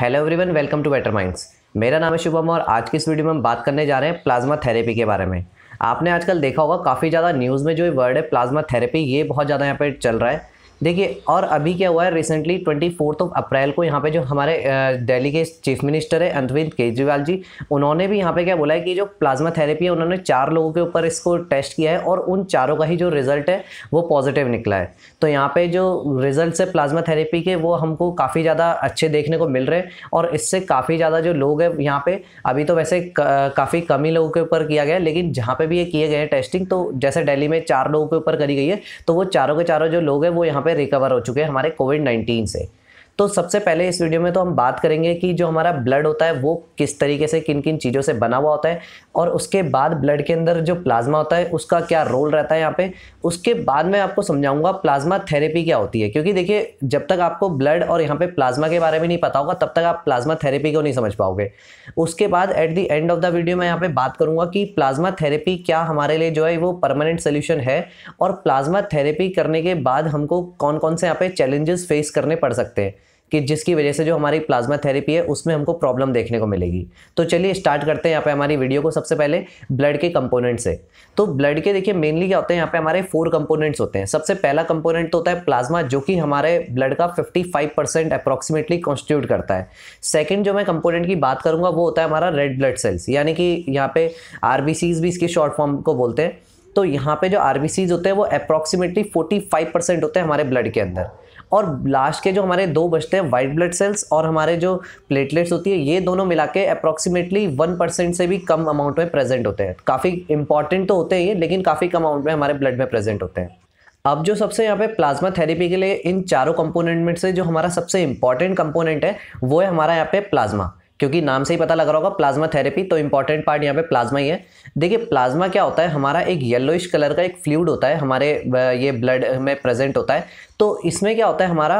hello everyone welcome to better minds मेरा नाम है शुभम और आज की इस वीडियो में हम बात करने जा रहे हैं प्लाज्मा थेरेपी के बारे में आपने आजकल देखा होगा काफ़ी ज़्यादा न्यूज़ में जो ये वर्ड है प्लाज्मा थेरेपी ये बहुत ज़्यादा यहाँ पे चल रहा है देखिए और अभी क्या हुआ है recently twenty fourth of April को यहाँ पे जो हमारे दिल्ली के चीफ मिनिस्टर है अरविंद केजरीवाल जी उन्होंने भी यहाँ पे क्या बोला है कि जो प्लाज्मा थेरेपी है उन्होंने चार लोगों के ऊपर इसको टेस्ट किया है और उन चारों का ही जो रिज़ल्ट है वो पॉजिटिव निकला है तो यहाँ पर जो रिज़ल्ट है प्लाज्मा थेरेपी के वो हमको काफ़ी ज़्यादा अच्छे देखने को मिल रहे हैं और इससे काफ़ी ज़्यादा जो लोग हैं यहाँ पर अभी तो वैसे काफ़ी कम ही लोगों के ऊपर किया गया है लेकिन जहाँ पर भी ये किए गए हैं टेस्टिंग तो जैसे डेली में चार लोगों के ऊपर करी गई है तो वो चारों के चारों जो लोग हैं वो यहाँ पर पे रिकवर हो चुके हैं हमारे कोविड नाइन्टीन से तो सबसे पहले इस वीडियो में तो हम बात करेंगे कि जो हमारा ब्लड होता है वो किस तरीके से किन किन चीज़ों से बना हुआ होता है और उसके बाद ब्लड के अंदर जो प्लाज्मा होता है उसका क्या रोल रहता है यहाँ पे उसके बाद मैं आपको समझाऊंगा प्लाज्मा थेरेपी क्या होती है क्योंकि देखिए जब तक आपको ब्लड और यहाँ पे प्लाज्मा के बारे में नहीं पता होगा तब तक आप प्लाज्मा थेरेपी को नहीं समझ पाओगे उसके बाद at the end of the video मैं यहाँ पर बात करूँगा कि प्लाज्मा थेरेपी क्या हमारे लिए जो है वो परमानेंट सोल्यूशन है और प्लाज्मा थेरेपी करने के बाद हमको कौन कौन से यहाँ पे चैलेंजेस फेस करने पड़ सकते हैं कि जिसकी वजह से जो हमारी प्लाज्मा थेरेपी है उसमें हमको प्रॉब्लम देखने को मिलेगी तो चलिए स्टार्ट करते हैं यहाँ पे हमारी वीडियो को सबसे पहले ब्लड के कंपोनेंट से तो ब्लड के देखिए मेनली क्या होते हैं यहाँ पे हमारे फोर कंपोनेंट्स होते हैं सबसे पहला कंपोनेंट तो होता है प्लाज्मा जो कि हमारे ब्लड का fifty five percent approximately constitute करता है सेकेंड जो मैं कंपोनेंट की बात करूँगा वो होता है हमारा रेड ब्लड सेल्स यानी कि यहाँ पे आर भी इसके शॉर्ट फॉर्म को बोलते हैं तो यहाँ पे जो आर होते हैं वो अप्रॉक्सीमेटली फोर्टी परसेंट होते हैं हमारे ब्लड के अंदर और लास्ट के जो हमारे दो बचते हैं वाइट ब्लड सेल्स और हमारे जो प्लेटलेट्स होती है ये दोनों मिला के अप्रॉक्सीमेटली वन परसेंट से भी कम अमाउंट में प्रेजेंट होते हैं काफ़ी इंपॉर्टेंट तो होते हैं ये लेकिन काफ़ी कम अमाउंट में हमारे ब्लड में प्रेजेंट होते हैं अब जो सबसे यहाँ पे प्लाज्मा थेरेपी के लिए इन चारों कंपोनेंट में से जो हमारा सबसे इंपॉर्टेंट कंपोनेंट है वो है हमारा यहाँ पे प्लाज्मा क्योंकि नाम से ही पता लग रहा होगा प्लाज्मा थेरेपी तो इंपॉर्टेंट पार्ट यहाँ पे प्लाज्मा ही है देखिए प्लाज्मा क्या होता है हमारा एक येलोइश कलर का एक फ्लूड होता है हमारे ये ब्लड में प्रेजेंट होता है तो इसमें क्या होता है हमारा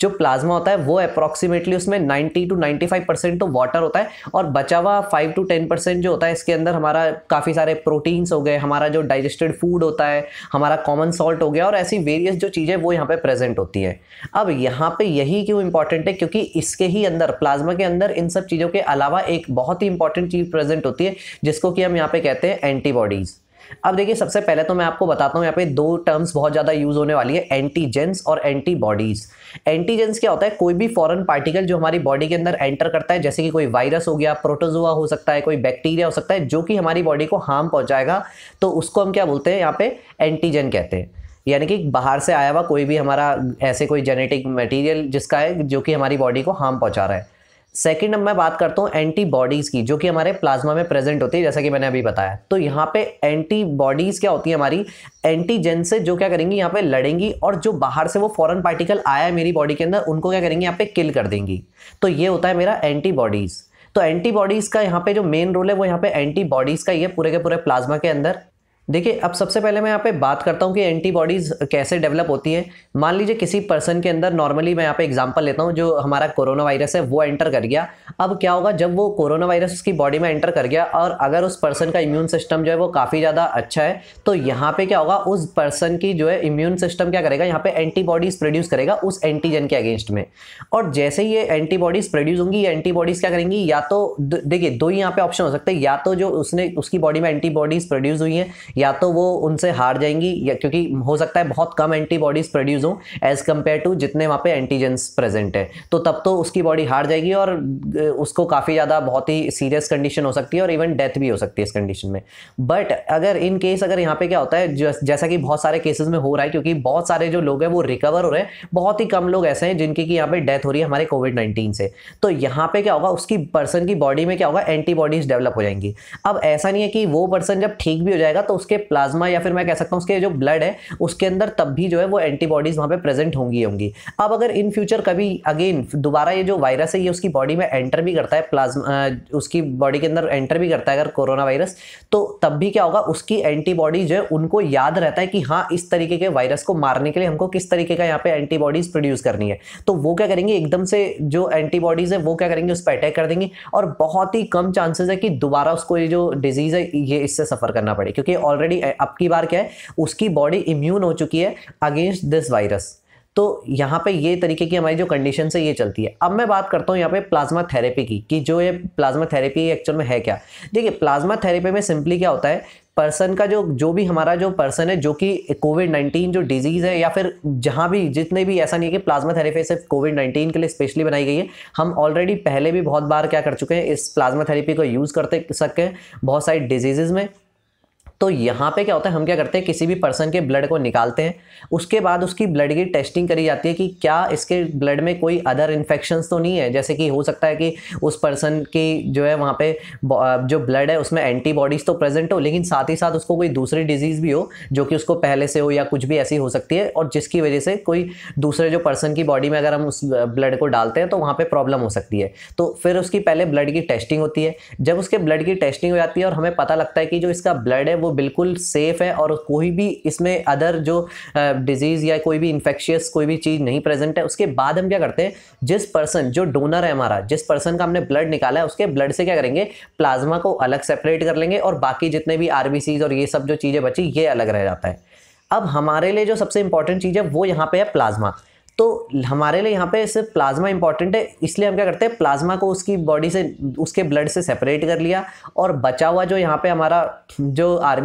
जो प्लाज्मा होता है वो अप्रॉक्सीमेटली उसमें 90 टू 95 परसेंट तो वाटर होता है और बचा हुआ 5 टू 10 परसेंट जो होता है इसके अंदर हमारा काफ़ी सारे प्रोटीन्स हो गए हमारा जो डाइजेस्टेड फूड होता है हमारा कॉमन सॉल्ट हो गया और ऐसी वेरियस जो चीज़ें वो यहाँ पर प्रेजेंट होती हैं अब यहाँ पर यही क्यों इंपॉर्टेंट है क्योंकि इसके ही अंदर प्लाज्मा के अंदर इन सब चीज़ों के अलावा एक बहुत ही इंपॉर्टेंट चीज़ प्रेजेंट होती है जिसको कि हम यहाँ पे कहते हैं एंटीबॉडीज़ अब देखिए सबसे पहले तो मैं आपको बताता हूँ यहाँ पे दो टर्म्स बहुत ज़्यादा यूज़ होने वाली है एंटीजेंस और एंटीबॉडीज़ एंटीजेंस क्या होता है कोई भी फॉरन पार्टिकल जो हमारी बॉडी के अंदर एंटर करता है जैसे कि कोई वायरस हो गया प्रोटोजोआ हो सकता है कोई बैक्टीरिया हो सकता है जो कि हमारी बॉडी को हार्म पहुँचाएगा तो उसको हम क्या बोलते हैं यहाँ पे एंटीजन कहते हैं यानी कि बाहर से आया हुआ कोई भी हमारा ऐसे कोई जेनेटिक मटेरियल जिसका है जो कि हमारी बॉडी को हार्म पहुंचा रहा है सेकेंड अब मैं बात करता हूँ एंटीबॉडीज़ की जो कि हमारे प्लाज्मा में प्रेजेंट होती है जैसा कि मैंने अभी बताया तो यहाँ पे एंटीबॉडीज़ क्या होती है हमारी एंटीजन से जो क्या करेंगी यहाँ पे लड़ेंगी और जो बाहर से वो फॉरेन पार्टिकल आया है मेरी बॉडी के अंदर उनको क्या करेंगी यहाँ पे किल कर देंगी तो ये होता है मेरा एंटीबॉडीज़ तो एंटीबॉडीज़ का यहाँ पे जो मेन रोल है वो यहाँ पे एंटीबॉडीज़ का ही है पूरे के पूरे प्लाज्मा के अंदर देखिए अब सबसे पहले मैं यहाँ पे बात करता हूँ कि एंटीबॉडीज़ कैसे डेवलप होती हैं मान लीजिए किसी पर्सन के अंदर नॉर्मली मैं यहाँ पे एग्जांपल लेता हूँ जो हमारा कोरोना वायरस है वो एंटर कर गया अब क्या होगा जब वो कोरोना वायरस उसकी बॉडी में एंटर कर गया और अगर उस पर्सन का इम्यून सिस्टम जो है वो काफ़ी ज़्यादा अच्छा है तो यहाँ पर क्या होगा उस पर्सन की जो है इम्यून सिस्टम क्या करेगा यहाँ पर एंटीबॉडीज़ प्रोड्यूस करेगा उस एंटीजन के अगेंस्ट में और जैसे ही ये एंटीबॉडीज़ प्रोड्यूस होंगी ये एंटीबॉडीज़ क्या करेंगी या तो देखिए दो ही यहाँ पे ऑप्शन हो सकते हैं या तो जो उसने उसकी बॉडी में एंटीबॉडीज़ प्रोड्यूस हुई हैं या तो वो उनसे हार जाएंगी या क्योंकि हो सकता है बहुत कम एंटीबॉडीज़ प्रोड्यूस हों एज़ कम्पेयर टू जितने वहाँ पे एंटीजेंस प्रेजेंट है तो तब तो उसकी बॉडी हार जाएगी और उसको काफ़ी ज़्यादा बहुत ही सीरियस कंडीशन हो सकती है और इवन डेथ भी हो सकती है इस कंडीशन में बट अगर इन केस अगर यहाँ पे क्या होता है जैसा कि बहुत सारे केसेस में हो रहा है क्योंकि बहुत सारे जो लोग हैं वो रिकवर हो रहे हैं बहुत ही कम लोग ऐसे हैं जिनकी कि यहाँ पे डेथ हो रही है हमारे कोविड नाइन्टीन से तो यहाँ पे क्या होगा उसकी पर्सन की बॉडी में क्या होगा एंटीबॉडीज़ डेवलप हो जाएंगी अब ऐसा नहीं है कि वो पर्सन जब ठीक भी हो जाएगा तो उसके प्लाज्मा या फिर मैं कह सकता हूँ उसके जो ब्लड है उसके अंदर तब भी जो है वो एंटीबॉडीज़ वहाँ पे प्रेजेंट होंगी होंगी अब अगर इन फ्यूचर कभी अगेन दोबारा ये जो वायरस है ये उसकी बॉडी में एंटर भी करता है प्लाज्मा उसकी बॉडी के अंदर एंटर भी करता है अगर कोरोना वायरस तो तब भी क्या होगा उसकी एंटीबॉडीज जो है उनको याद रहता है कि हाँ इस तरीके के वायरस को मारने के लिए हमको किस तरीके का यहाँ पे एंटीबॉडीज़ प्रोड्यूस करनी है तो वो क्या करेंगे एकदम से जो एंटीबॉडीज़ है वो क्या करेंगे उस पर अटैक कर देंगी और बहुत ही कम चांसेस है कि दोबारा उसको ये जो डिजीज़ है ये इससे सफ़र करना पड़े क्योंकि ऑलरेडी eh, अब की बार क्या है उसकी बॉडी इम्यून हो चुकी है अगेंस्ट दिस वायरस तो यहाँ पे ये तरीके की हमारी जो कंडीशन है ये चलती है अब मैं बात करता हूँ यहाँ पे प्लाज्मा थेरेपी की कि जो ये प्लाज्मा थेरेपी एक्चुअल में है क्या देखिए प्लाज्मा थेरेपी में सिंपली क्या होता है पर्सन का जो जो भी हमारा जो पर्सन है जो कि कोविड नाइन्टीन जो डिजीज़ है या फिर जहाँ भी जितने भी ऐसा नहीं है कि प्लाज्मा थेरेपी सिर्फ कोविड नाइन्टीन के लिए स्पेशली बनाई गई है हम ऑलरेडी पहले भी बहुत बार क्या कर चुके हैं इस प्लाज्मा थेरेपी को यूज़ करते सकते हैं बहुत सारी डिजीज़ में तो यहाँ पे क्या होता है हम क्या करते हैं किसी भी पर्सन के ब्लड को निकालते हैं उसके बाद उसकी ब्लड की टेस्टिंग करी जाती है कि क्या इसके ब्लड में कोई अदर इन्फेक्शन तो नहीं है जैसे कि हो सकता है कि उस पर्सन की जो है वहाँ पे जो ब्लड है उसमें एंटीबॉडीज़ तो प्रेजेंट हो लेकिन साथ ही साथ उसको कोई दूसरी डिजीज़ भी हो जो कि उसको पहले से हो या कुछ भी ऐसी हो सकती है और जिसकी वजह से कोई दूसरे जो पर्सन की बॉडी में अगर हम उस ब्लड को डालते हैं तो वहाँ पर प्रॉब्लम हो सकती है तो फिर उसकी पहले ब्लड की टेस्टिंग होती है जब उसके ब्लड की टेस्टिंग हो जाती है और हमें पता लगता है कि जो इसका ब्लड है वो बिल्कुल सेफ़ है और कोई भी इसमें अदर जो डिज़ीज़ या कोई भी इन्फेक्शियस कोई भी चीज़ नहीं प्रेजेंट है उसके बाद हम क्या करते हैं जिस पर्सन जो डोनर है हमारा जिस पर्सन का हमने ब्लड निकाला है उसके ब्लड से क्या करेंगे प्लाज्मा को अलग सेपरेट कर लेंगे और बाकी जितने भी आर और ये सब जो चीज़ें बची ये अलग रह जाता है अब हमारे लिए जो सबसे इंपॉर्टेंट चीज़ है वो यहाँ पे है प्लाज्मा तो हमारे लिए यहाँ पे सिर्फ प्लाज्मा इंपॉर्टेंट है इसलिए हम क्या करते हैं प्लाज्मा को उसकी बॉडी से उसके ब्लड से सेपरेट कर लिया और बचा हुआ जो यहाँ पे हमारा जो आर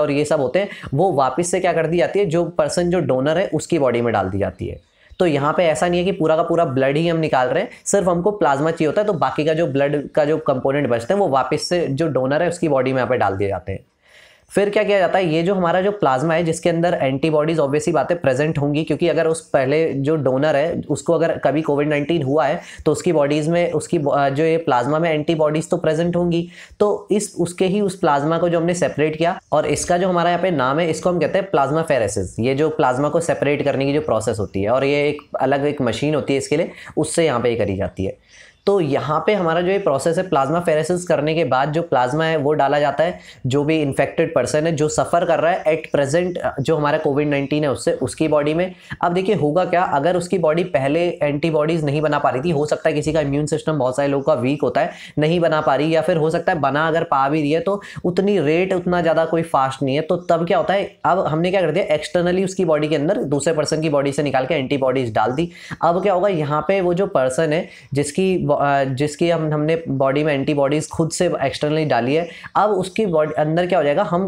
और ये सब होते हैं वो वापस से क्या कर दी जाती है जो पर्सन जो डोनर है उसकी बॉडी में डाल दी जाती है तो यहाँ पे ऐसा नहीं है कि पूरा का पूरा ब्लड ही हम निकाल रहे हैं सिर्फ हमको प्लाज्मा चाहिए होता है तो बाकी का जो ब्लड का जो कंपोनेंट बचते हैं वो वापस से जो डोनर है उसकी बॉडी में यहाँ पे डाल दिए जाते हैं फिर क्या किया जाता है ये जो हमारा जो प्लाज्मा है जिसके अंदर एंटीबॉडीज ऑब्वियसली बातें प्रेजेंट होंगी क्योंकि अगर उस पहले जो डोनर है उसको अगर कभी कोविड नाइन्टीन हुआ है तो उसकी बॉडीज़ में उसकी जो ये प्लाज्मा में एंटीबॉडीज़ तो प्रेजेंट होंगी तो इस उसके ही उस प्लाज्मा को जो हमने सेपरेट किया और इसका जो हमारा यहाँ पे नाम है इसको हम कहते हैं प्लाज्मा फेरेसिस ये जो प्लाज्मा को सेपरेट करने की जो प्रोसेस होती है और ये एक अलग एक मशीन होती है इसके लिए उससे यहाँ पर ये करी जाती है तो यहाँ पे हमारा जो ये प्रोसेस है प्लाज्मा फेरेसिस करने के बाद जो प्लाज्मा है वो डाला जाता है जो भी इन्फेक्टेड पर्सन है जो सफ़र कर रहा है एट प्रेजेंट जो हमारा कोविड नाइन्टीन है उससे उसकी बॉडी में अब देखिए होगा क्या अगर उसकी बॉडी पहले एंटीबॉडीज़ नहीं बना पा रही थी हो सकता है किसी का इम्यून सिस्टम बहुत सारे लोगों का वीक होता है नहीं बना पा रही या फिर हो सकता है बना अगर पा भी रही है तो उतनी रेट उतना ज़्यादा कोई फास्ट नहीं है तो तब क्या होता है अब हमने क्या कर दिया एक्सटर्नली उसकी बॉडी के अंदर दूसरे पर्सन की बॉडी से निकाल के एंटीबॉडीज़ डाल दी अब क्या होगा यहाँ पे वो जो पर्सन है जिसकी जिसकी हम हमने बॉडी में एंटीबॉडीज़ खुद से एक्सटर्नली डाली है अब उसकी बॉडी अंदर क्या हो जाएगा हम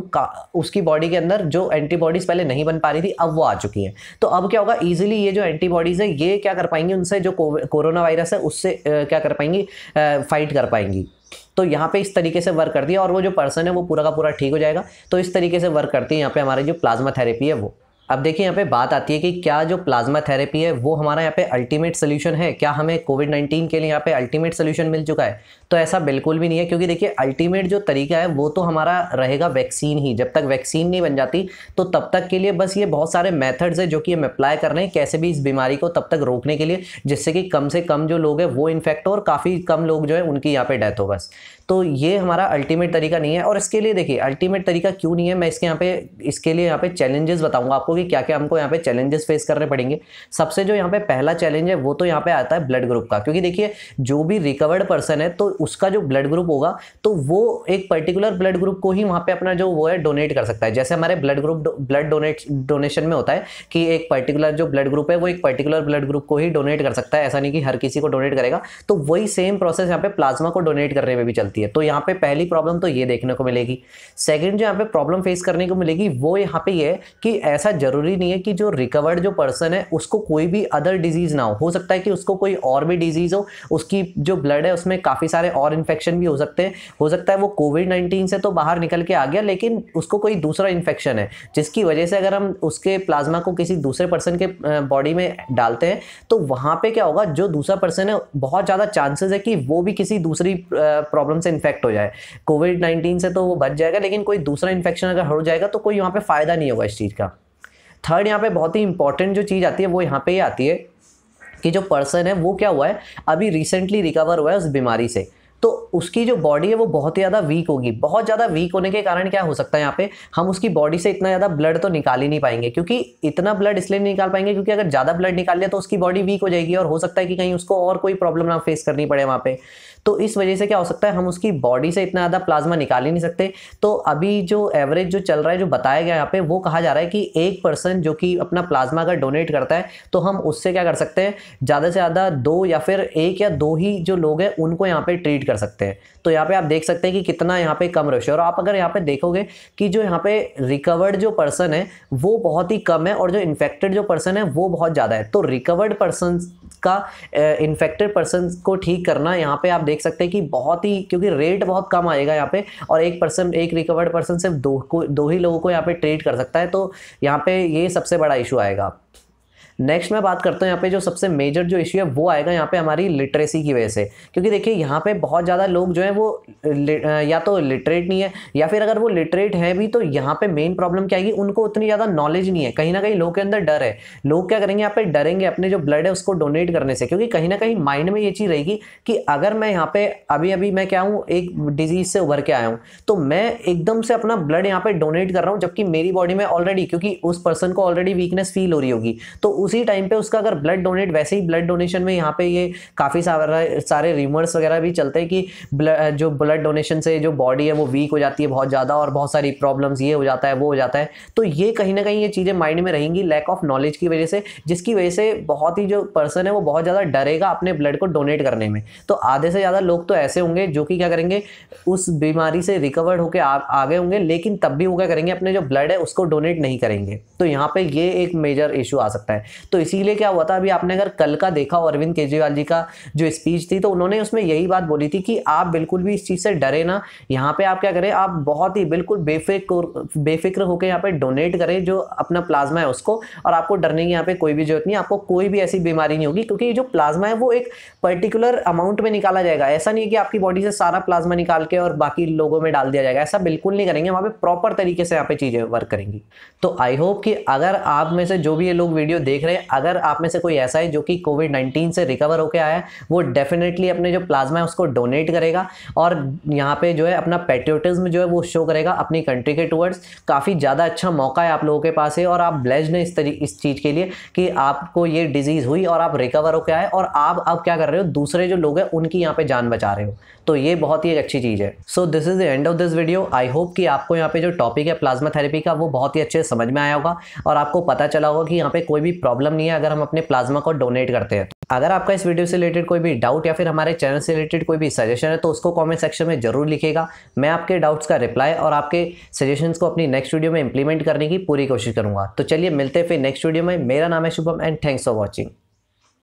उसकी बॉडी के अंदर जो एंटीबॉडीज़ पहले नहीं बन पा रही थी अब वो आ चुकी हैं तो अब क्या होगा ईजिली ये जो एंटीबॉडीज़ है ये क्या कर पाएंगी उनसे जो कोरोना वायरस है उससे क्या कर पाएंगी फाइट कर पाएंगी तो यहाँ पे इस तरीके से वर्क करती है और वो जो पर्सन है वो पूरा का पूरा ठीक हो जाएगा तो इस तरीके से वर्क करती है यहाँ पे हमारी जो प्लाज्मा थेरेपी है वो अब देखिए यहाँ पे बात आती है कि क्या जो प्लाज्मा थेरेपी है वो हमारा यहाँ पे अल्टीमेट सोल्यूशन है क्या हमें कोविड नाइन्टीन के लिए यहाँ पे अल्टीमेट सोल्यूशन मिल चुका है तो ऐसा बिल्कुल भी नहीं है क्योंकि देखिए अल्टीमेट जो तरीका है वो तो हमारा रहेगा वैक्सीन ही जब तक वैक्सीन नहीं बन जाती तो तब तक के लिए बस ये बहुत सारे मैथड्स है जो कि हम अप्लाई कर रहे हैं कैसे भी इस बीमारी को तब तक रोकने के लिए जिससे कि कम से कम जो लोग हैं वो इन्फेक्ट हो और काफ़ी कम लोग जो है उनकी यहाँ पर डेथ हो बस तो ये हमारा अल्टीमेट तरीका नहीं है और इसके लिए देखिए अल्टीमेट तरीका क्यों नहीं है मैं इसके यहाँ पे इसके लिए यहाँ पे चैलेंजेस बताऊंगा आपको कि क्या क्या हमको यहाँ पे चैलेंजेस फेस करने पड़ेंगे सबसे जो यहाँ पे पहला चैलेंज है वो तो यहाँ पे आता है ब्लड ग्रुप का क्योंकि देखिए जो भी रिकवर्ड पर्सन है तो उसका जो ब्लड ग्रुप होगा तो वो एक पर्टिकुलर ब्लड ग्रुप को ही वहाँ पर अपना जो वो है डोनेट कर सकता है जैसे हमारे blood group blood donate donation में होता है कि एक पर्टिकुलर जो ब्लड ग्रुप है वो एक पर्टिकुलर ब्लड ग्रुप को ही डोनेट कर सकता है ऐसा नहीं कि हर किसी को डोनेट करेगा तो वही सेम प्रोसेस यहाँ पे प्लाज्मा को डोनेट करने में भी चलती मिलती है तो यहाँ पे पहली प्रॉब्लम तो ये देखने को मिलेगी सेकंड जो यहाँ पे प्रॉब्लम फेस करने को मिलेगी वो यहाँ पे ये है कि ऐसा ज़रूरी नहीं है कि जो रिकवर्ड जो पर्सन है उसको कोई भी अदर डिजीज़ ना हो हो सकता है कि उसको कोई और भी डिजीज़ हो उसकी जो ब्लड है उसमें काफ़ी सारे और इन्फेक्शन भी हो सकते हैं हो सकता है वो कोविड नाइन्टीन से तो बाहर निकल के आ गया लेकिन उसको कोई दूसरा इन्फेक्शन है जिसकी वजह से अगर हम उसके प्लाज्मा को किसी दूसरे पर्सन के बॉडी में डालते हैं तो वहाँ पर क्या होगा जो दूसरा पर्सन है बहुत ज़्यादा चांसेस है कि वो भी किसी दूसरी प्रॉब्लम से इन्फेक्ट हो जाए कोविड नाइन्टीन से तो वो बच जाएगा लेकिन कोई दूसरा इन्फेक्शन अगर हो जाएगा तो कोई यहाँ पर फ़ायदा नहीं होगा इस चीज़ का थर्ड यहाँ पे बहुत ही इंपॉर्टेंट जो चीज़ आती है वो यहाँ पे ही आती है कि जो पर्सन है वो क्या हुआ है अभी रिसेंटली रिकवर हुआ है उस बीमारी से तो उसकी जो बॉडी है वो बहुत ही ज़्यादा वीक होगी बहुत ज़्यादा वीक होने के कारण क्या हो सकता है यहाँ पे हम उसकी बॉडी से इतना ज़्यादा ब्लड तो निकाल ही नहीं पाएंगे क्योंकि इतना ब्लड इसलिए नहीं निकाल पाएंगे क्योंकि अगर ज़्यादा ब्लड निकाल लिया तो उसकी बॉडी वीक हो जाएगी और हो सकता है कि कहीं उसको और कोई प्रॉब्लम ना फेस करनी पड़े वहाँ पर तो इस वजह से क्या हो सकता है हम उसकी बॉडी से इतना ज़्यादा प्लाज्मा निकाल ही नहीं सकते तो अभी जो एवरेज जो चल रहा है जो बताया गया यहाँ पे वो कहा जा रहा है कि एक पर्सन जो कि अपना प्लाज्मा अगर डोनेट करता है तो हम उससे क्या कर सकते हैं ज़्यादा से ज़्यादा दो या फिर एक या दो ही जो लोग हैं उनको यहाँ पर ट्रीट कर सकते हैं तो यहाँ पर आप देख सकते हैं कि कितना यहाँ पर कम रेशो है और आप अगर यहाँ पर देखोगे कि जो यहाँ पर रिकवर्ड जो पर्सन है वो बहुत ही कम है और जो इन्फेक्टेड जो पर्सन है वो बहुत ज़्यादा है तो रिकवर्ड पर्सन का इन्फेक्टेड पर्सन को ठीक करना यहाँ पे आप देख सकते हैं कि बहुत ही क्योंकि रेट बहुत कम आएगा यहाँ पे और एक पर्सन एक रिकवर्ड पर्सन सिर्फ दो को दो ही लोगों को यहाँ पे ट्रीट कर सकता है तो यहाँ पे ये सबसे बड़ा इशू आएगा नेक्स्ट मैं बात करता हूँ यहाँ पे जो सबसे मेजर जो इश्यू है वो आएगा यहाँ पे हमारी लिटरेसी की वजह से क्योंकि देखिए यहाँ पे बहुत ज़्यादा लोग जो है वो या तो लिटरेट नहीं है या फिर अगर वो लिटरेट हैं भी तो यहाँ पे मेन प्रॉब्लम क्या आएगी उनको उतनी ज़्यादा नॉलेज नहीं है कहीं ना कहीं लोगों के अंदर डर है लोग क्या करेंगे यहाँ पे डरेंगे अपने जो ब्लड है उसको डोनेट करने से क्योंकि कहीं ना कहीं माइंड में ये चीज़ रहेगी कि अगर मैं यहाँ पे अभी अभी मैं क्या हूँ एक डिजीज़ से उभर के आया हूँ तो मैं एकदम से अपना ब्लड यहाँ पे डोनेट कर रहा हूँ जबकि मेरी बॉडी में ऑलरेडी क्योंकि उस पर्सन को ऑलरेडी वीकनेस फील हो रही होगी तो उसी टाइम पे उसका अगर ब्लड डोनेट वैसे ही ब्लड डोनेशन में यहाँ पे ये काफ़ी सारा सारे रिमर्स वगैरह भी चलते हैं कि ब्लड जो ब्लड डोनेशन से जो बॉडी है वो वीक हो जाती है बहुत ज़्यादा और बहुत सारी प्रॉब्लम्स ये हो जाता है वो हो जाता है तो ये कहीं ना कहीं ये चीज़ें माइंड में रहेंगी लैक ऑफ नॉलेज की वजह से जिसकी वजह से बहुत ही जो पर्सन है वो बहुत ज़्यादा डरेगा अपने ब्लड को डोनेट करने में तो आधे से ज़्यादा लोग तो ऐसे होंगे जो कि क्या करेंगे उस बीमारी से रिकवर्ड होकर आगे होंगे लेकिन तब भी वो क्या करेंगे अपने जो ब्लड है उसको डोनेट नहीं करेंगे तो यहाँ पे ये एक मेजर इशू आ सकता है तो इसीलिए क्या हुआ था अभी आपने अगर कल का देखा हो अरविंद केजरीवाल जी का जो स्पीच थी तो उन्होंने उसमें यही बात बोली थी कि आप बिल्कुल भी इस चीज़ से डरे ना यहाँ पे आप क्या करें आप बहुत ही बिल्कुल बेफिक्र बेफिक्र होकर यहाँ पे डोनेट करें जो अपना प्लाज्मा है उसको और आपको डरने की यहाँ पे कोई भी जरूरत नहीं आपको कोई भी ऐसी बीमारी नहीं होगी क्योंकि जो प्लाज्मा है वो एक पर्टिकुलर अमाउंट में निकाला जाएगा ऐसा नहीं है कि आपकी बॉडी से सारा प्लाज्मा निकाल के और बाकी लोगों में डाल दिया जाएगा ऐसा बिल्कुल नहीं करेंगे वहाँ पर प्रॉपर तरीके से यहाँ पे चीज़ें वर्क करेंगी तो आई होप कि अगर आप में से जो भी ये लोग वीडियो देख रहे हैं अगर आप में से कोई ऐसा है जो कि कोविड 19 से रिकवर होकर आया है वो डेफिनेटली अपने जो प्लाज्मा है उसको डोनेट करेगा और यहाँ पे जो है अपना पेट्रियोटिज्म जो है वो शो करेगा अपनी कंट्री के टूवर्ड्स काफ़ी ज़्यादा अच्छा मौका है आप लोगों के पास है और आप ब्लेज ने इस तरी इस चीज़ के लिए कि आपको ये डिजीज़ हुई और आप रिकवर होकर आए और आप अब क्या कर रहे हो दूसरे जो लोग हैं उनकी यहाँ पर जान बचा रहे हो तो ये बहुत ही एक अच्छी चीज़ है so this is the end of this video I hope कि आपको यहाँ पे जो टॉपिक है प्लाज्मा थेरेपी का वो बहुत ही अच्छे समझ में आया होगा और आपको पता चला होगा कि यहाँ पे कोई भी प्रॉब्लम प्रॉब्लम नहीं है अगर हम अपने प्लाज्मा को डोनेट करते हैं अगर आपका इस वीडियो से रिलेटेड कोई भी डाउट या फिर हमारे चैनल से रिलेटेड कोई भी सजेशन है तो उसको कमेंट सेक्शन में जरूर लिखेगा मैं आपके डाउट्स का रिप्लाई और आपके सजेशंस को अपनी नेक्स्ट वीडियो में इंप्लीमेंट करने की पूरी कोशिश करूंगा तो चलिए मिलते हैं फिर नेक्स्ट वीडियो में मेरा नाम है Shubham and thanks for watching